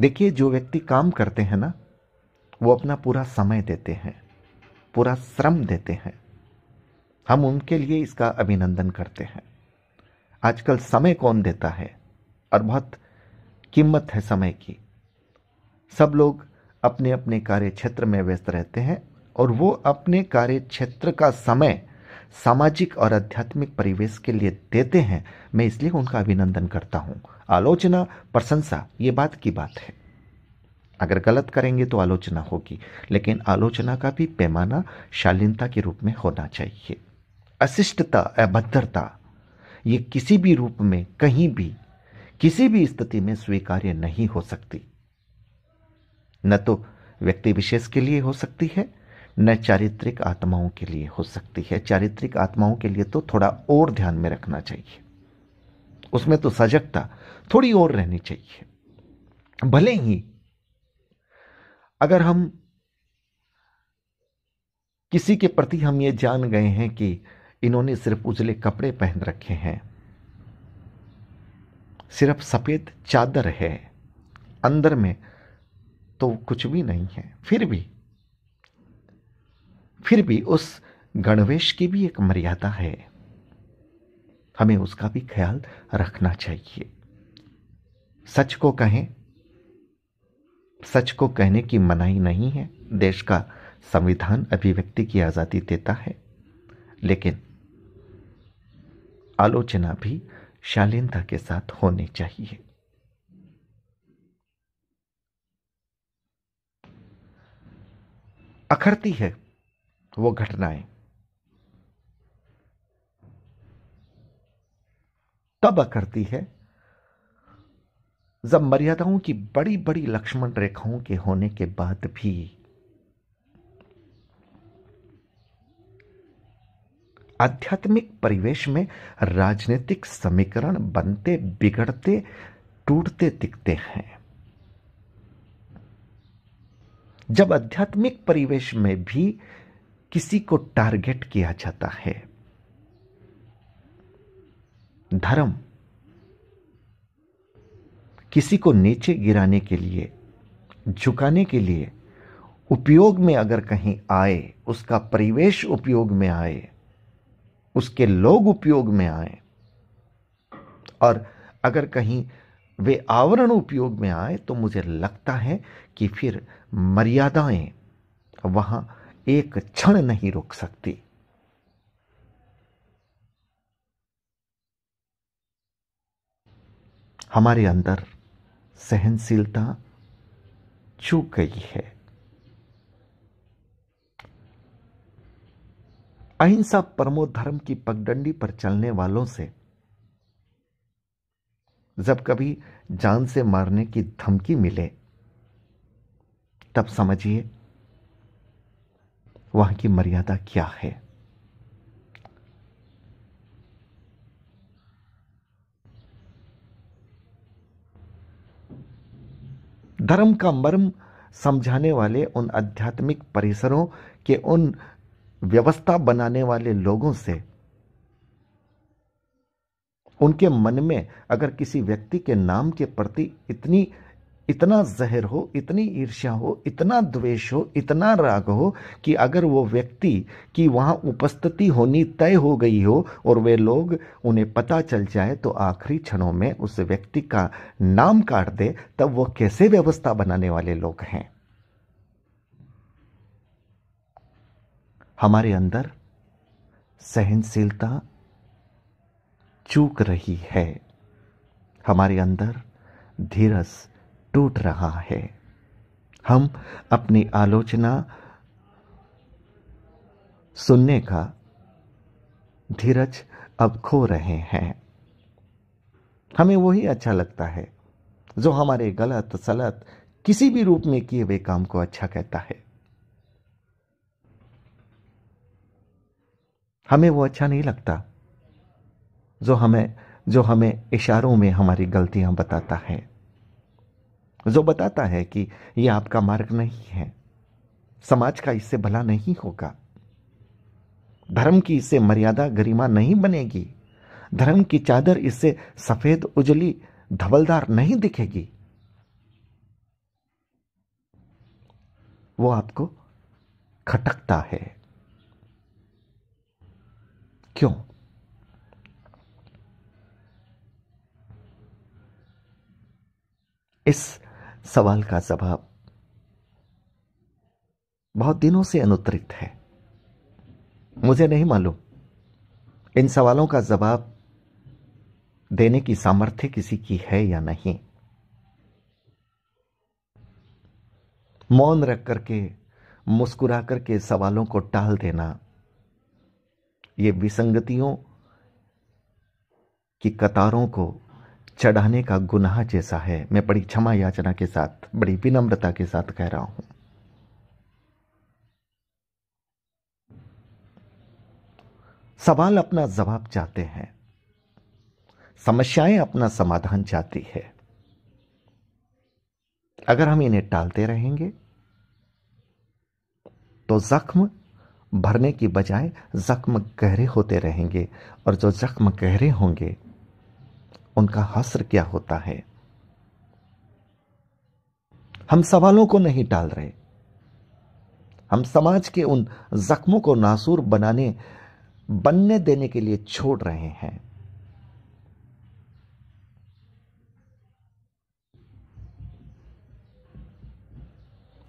देखिए जो व्यक्ति काम करते हैं ना वो अपना पूरा समय देते हैं पूरा श्रम देते हैं हम उनके लिए इसका अभिनंदन करते हैं आजकल समय कौन देता है और बहुत कीमत है समय की सब लोग अपने अपने कार्य क्षेत्र में व्यस्त रहते हैं और वो अपने कार्य क्षेत्र का समय सामाजिक और आध्यात्मिक परिवेश के लिए देते हैं मैं इसलिए उनका अभिनंदन करता हूं आलोचना प्रशंसा ये बात की बात है अगर गलत करेंगे तो आलोचना होगी लेकिन आलोचना का भी पैमाना शालीनता के रूप में होना चाहिए अशिष्टता अभद्रता ये किसी भी रूप में कहीं भी किसी भी स्थिति में स्वीकार्य नहीं हो सकती न तो व्यक्ति विशेष के लिए हो सकती है न चारित्रिक आत्माओं के लिए हो सकती है चारित्रिक आत्माओं के लिए तो थोड़ा और ध्यान में रखना चाहिए उसमें तो सजगता थोड़ी और रहनी चाहिए भले ही अगर हम किसी के प्रति हम ये जान गए हैं कि इन्होंने सिर्फ उजले कपड़े पहन रखे हैं सिर्फ सफ़ेद चादर है अंदर में तो कुछ भी नहीं है फिर भी फिर भी उस गणवेश की भी एक मर्यादा है हमें उसका भी ख्याल रखना चाहिए सच को कहें सच को कहने की मनाही नहीं है देश का संविधान अभिव्यक्ति की आज़ादी देता है लेकिन आलोचना भी शालीनता के साथ होनी चाहिए अखरती है वो घटनाएं तब करती है जब मर्यादाओं की बड़ी बड़ी लक्ष्मण रेखाओं के होने के बाद भी आध्यात्मिक परिवेश में राजनीतिक समीकरण बनते बिगड़ते टूटते दिखते हैं जब आध्यात्मिक परिवेश में भी किसी को टारगेट किया जाता है धर्म किसी को नीचे गिराने के लिए झुकाने के लिए उपयोग में अगर कहीं आए उसका परिवेश उपयोग में आए उसके लोग उपयोग में आए और अगर कहीं वे आवरण उपयोग में आए तो मुझे लगता है कि फिर मर्यादाएं वहां एक क्षण नहीं रोक सकती हमारे अंदर सहनशीलता चूक गई है अहिंसा परमो धर्म की पगडंडी पर चलने वालों से जब कभी जान से मारने की धमकी मिले तब समझिए वहां की मर्यादा क्या है धर्म का मर्म समझाने वाले उन आध्यात्मिक परिसरों के उन व्यवस्था बनाने वाले लोगों से उनके मन में अगर किसी व्यक्ति के नाम के प्रति इतनी इतना जहर हो इतनी ईर्ष्या हो इतना द्वेष हो इतना राग हो कि अगर वो व्यक्ति की वहाँ उपस्थिति होनी तय हो गई हो और वे लोग उन्हें पता चल जाए तो आखिरी क्षणों में उस व्यक्ति का नाम काट दे तब वो कैसे व्यवस्था बनाने वाले लोग हैं हमारे अंदर सहनशीलता चूक रही है हमारे अंदर धीरस टूट रहा है हम अपनी आलोचना सुनने का धीरज अब खो रहे हैं हमें वही अच्छा लगता है जो हमारे गलत सलत किसी भी रूप में किए हुए काम को अच्छा कहता है हमें वो अच्छा नहीं लगता जो हमें जो हमें इशारों में हमारी गलतियां बताता है जो बताता है कि यह आपका मार्ग नहीं है समाज का इससे भला नहीं होगा धर्म की इससे मर्यादा गरिमा नहीं बनेगी धर्म की चादर इससे सफेद उजली धवलदार नहीं दिखेगी वो आपको खटकता है क्यों इस सवाल का जवाब बहुत दिनों से अनुत्तरित है मुझे नहीं मालूम इन सवालों का जवाब देने की सामर्थ्य किसी की है या नहीं मौन रख करके मुस्कुरा करके सवालों को टाल देना ये विसंगतियों की कतारों को चढ़ाने का गुनाह जैसा है मैं बड़ी क्षमा याचना के साथ बड़ी विनम्रता के साथ कह रहा हूं सवाल अपना जवाब चाहते हैं समस्याएं अपना समाधान चाहती है अगर हम इन्हें टालते रहेंगे तो जख्म भरने की बजाय जख्म गहरे होते रहेंगे और जो जख्म गहरे होंगे उनका हस्र क्या होता है हम सवालों को नहीं टाल रहे हम समाज के उन जख्मों को नासूर बनाने बनने देने के लिए छोड़ रहे हैं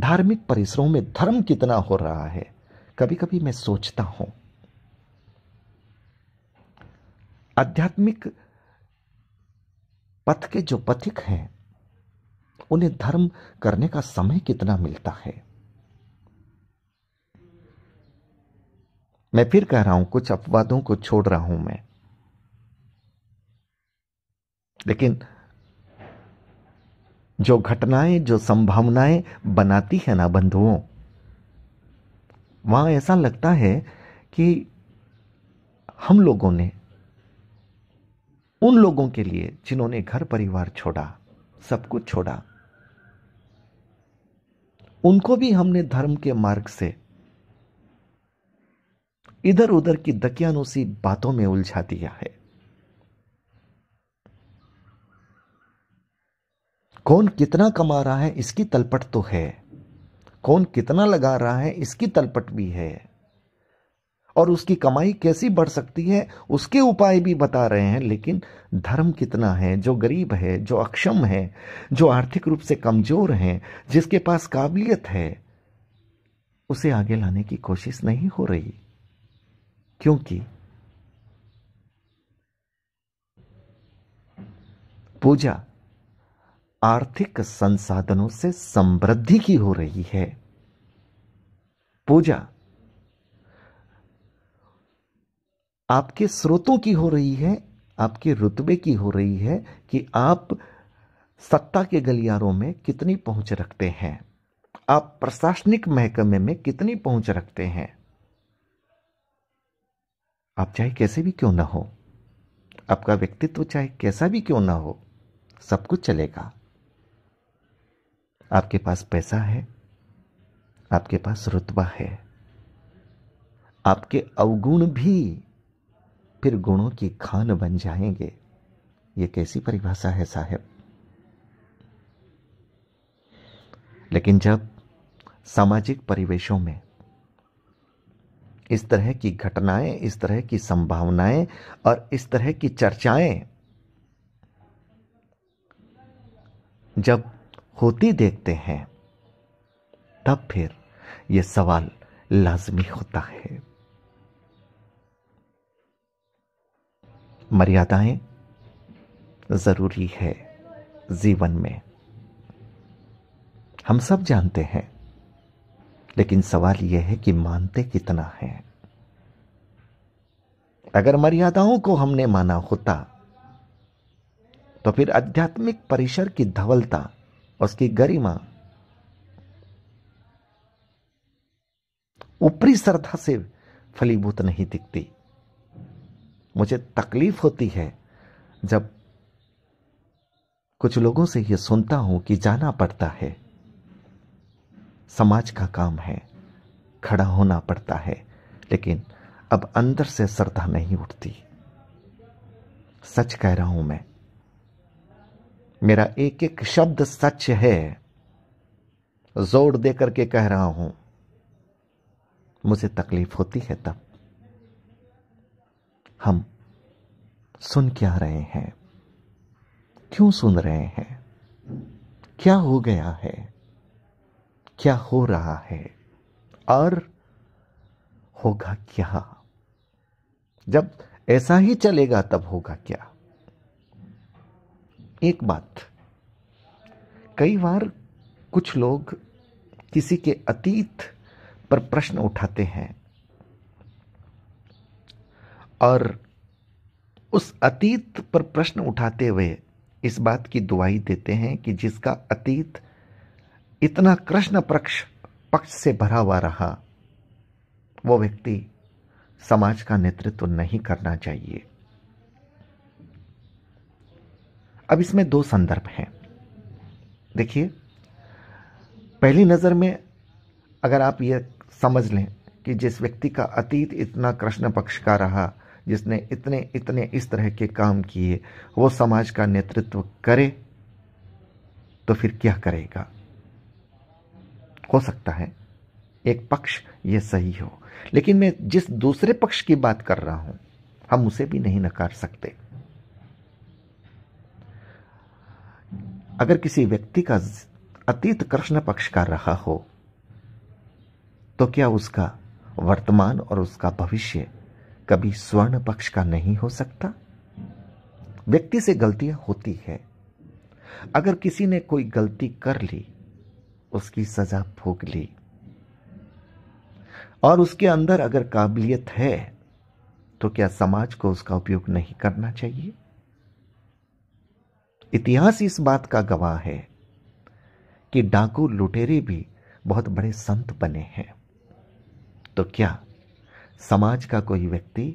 धार्मिक परिसरों में धर्म कितना हो रहा है कभी कभी मैं सोचता हूं आध्यात्मिक पथ के जो पथिक हैं उन्हें धर्म करने का समय कितना मिलता है मैं फिर कह रहा हूं कुछ अपवादों को छोड़ रहा हूं मैं लेकिन जो घटनाएं जो संभावनाएं बनाती है ना बंधुओं वहां ऐसा लगता है कि हम लोगों ने उन लोगों के लिए जिन्होंने घर परिवार छोड़ा सब कुछ छोड़ा उनको भी हमने धर्म के मार्ग से इधर उधर की दकियानुसी बातों में उलझा दिया है कौन कितना कमा रहा है इसकी तलपट तो है कौन कितना लगा रहा है इसकी तलपट भी है और उसकी कमाई कैसी बढ़ सकती है उसके उपाय भी बता रहे हैं लेकिन धर्म कितना है जो गरीब है जो अक्षम है जो आर्थिक रूप से कमजोर है जिसके पास काबिलियत है उसे आगे लाने की कोशिश नहीं हो रही क्योंकि पूजा आर्थिक संसाधनों से समृद्धि की हो रही है पूजा आपके स्रोतों की हो रही है आपके रुतबे की हो रही है कि आप सत्ता के गलियारों में कितनी पहुंच रखते हैं आप प्रशासनिक महकमे में कितनी पहुंच रखते हैं आप चाहे कैसे भी क्यों ना हो आपका व्यक्तित्व चाहे कैसा भी क्यों ना हो सब कुछ चलेगा आपके पास पैसा है आपके पास रुतबा है आपके अवगुण भी फिर गुणों की खान बन जाएंगे ये कैसी परिभाषा है साहब लेकिन जब सामाजिक परिवेशों में इस तरह की घटनाएं इस तरह की संभावनाएं और इस तरह की चर्चाएं जब होती देखते हैं तब फिर यह सवाल लाजमी होता है मर्यादाएं ज़रूरी है जीवन में हम सब जानते हैं लेकिन सवाल यह है कि मानते कितना है अगर मर्यादाओं को हमने माना होता तो फिर आध्यात्मिक परिसर की धवलता उसकी गरिमा ऊपरी श्रद्धा से फलीभूत नहीं दिखती मुझे तकलीफ होती है जब कुछ लोगों से यह सुनता हूं कि जाना पड़ता है समाज का काम है खड़ा होना पड़ता है लेकिन अब अंदर से श्रद्धा नहीं उठती सच कह रहा हूं मैं मेरा एक एक शब्द सच है जोर देकर के कह रहा हूं मुझे तकलीफ होती है तब हम सुन क्या रहे हैं क्यों सुन रहे हैं क्या हो गया है क्या हो रहा है और होगा क्या जब ऐसा ही चलेगा तब होगा क्या एक बात कई बार कुछ लोग किसी के अतीत पर प्रश्न उठाते हैं और उस अतीत पर प्रश्न उठाते हुए इस बात की दुआई देते हैं कि जिसका अतीत इतना कृष्ण पक्ष पक्ष से भरा हुआ रहा वो व्यक्ति समाज का नेतृत्व नहीं करना चाहिए अब इसमें दो संदर्भ हैं देखिए पहली नज़र में अगर आप ये समझ लें कि जिस व्यक्ति का अतीत इतना कृष्ण पक्ष का रहा जिसने इतने इतने इस तरह के काम किए वो समाज का नेतृत्व करे तो फिर क्या करेगा हो सकता है एक पक्ष ये सही हो लेकिन मैं जिस दूसरे पक्ष की बात कर रहा हूं हम उसे भी नहीं नकार सकते अगर किसी व्यक्ति का अतीत कृष्ण पक्ष का रहा हो तो क्या उसका वर्तमान और उसका भविष्य कभी स्वर्ण पक्ष का नहीं हो सकता व्यक्ति से गलतियां होती है अगर किसी ने कोई गलती कर ली उसकी सजा भोग ली और उसके अंदर अगर काबिलियत है तो क्या समाज को उसका उपयोग नहीं करना चाहिए इतिहास इस बात का गवाह है कि डाकू लुटेरे भी बहुत बड़े संत बने हैं तो क्या समाज का कोई व्यक्ति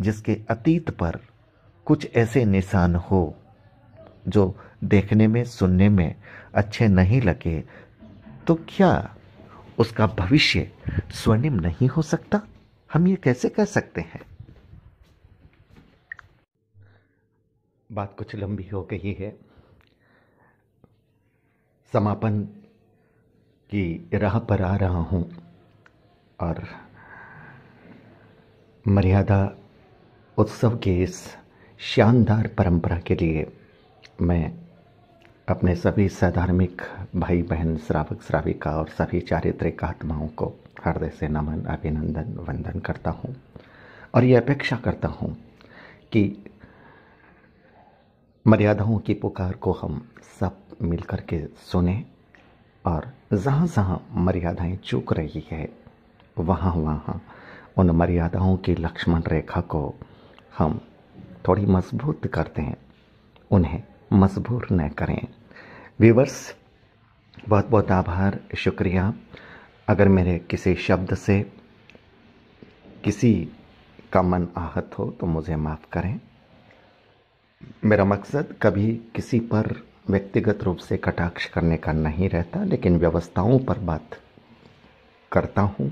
जिसके अतीत पर कुछ ऐसे निशान हो जो देखने में सुनने में अच्छे नहीं लगे तो क्या उसका भविष्य स्वर्णिम नहीं हो सकता हम ये कैसे कह सकते हैं बात कुछ लंबी हो गई है समापन की राह पर आ रहा हूँ और मर्यादा उत्सव के इस शानदार परंपरा के लिए मैं अपने सभी सधार्मिक भाई बहन श्रावक श्राविका और सभी चारित्रिक आत्माओं को हृदय से नमन अभिनंदन वंदन करता हूँ और ये अपेक्षा करता हूँ कि मर्यादाओं की पुकार को हम सब मिलकर के सुने और जहाँ जहाँ मर्यादाएं चूक रही है वहाँ वहाँ उन मर्यादाओं की लक्ष्मण रेखा को हम थोड़ी मजबूत करते हैं उन्हें मजबूर न करें व्यूवर्स बहुत बहुत आभार शुक्रिया अगर मेरे किसी शब्द से किसी का मन आहत हो तो मुझे माफ़ करें मेरा मकसद कभी किसी पर व्यक्तिगत रूप से कटाक्ष करने का नहीं रहता लेकिन व्यवस्थाओं पर बात करता हूँ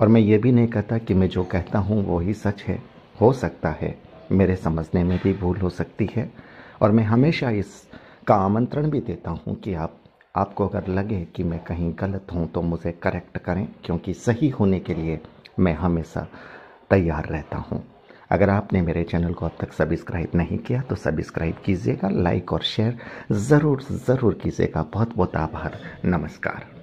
और मैं ये भी नहीं कहता कि मैं जो कहता हूँ वो ही सच है हो सकता है मेरे समझने में भी भूल हो सकती है और मैं हमेशा इस का आमंत्रण भी देता हूँ कि आप आपको अगर लगे कि मैं कहीं गलत हूँ तो मुझे करेक्ट करें क्योंकि सही होने के लिए मैं हमेशा तैयार रहता हूँ अगर आपने मेरे चैनल को अब तक सब्सक्राइब नहीं किया तो सब्सक्राइब कीजिएगा लाइक और शेयर ज़रूर ज़रूर कीजिएगा बहुत बहुत आभार नमस्कार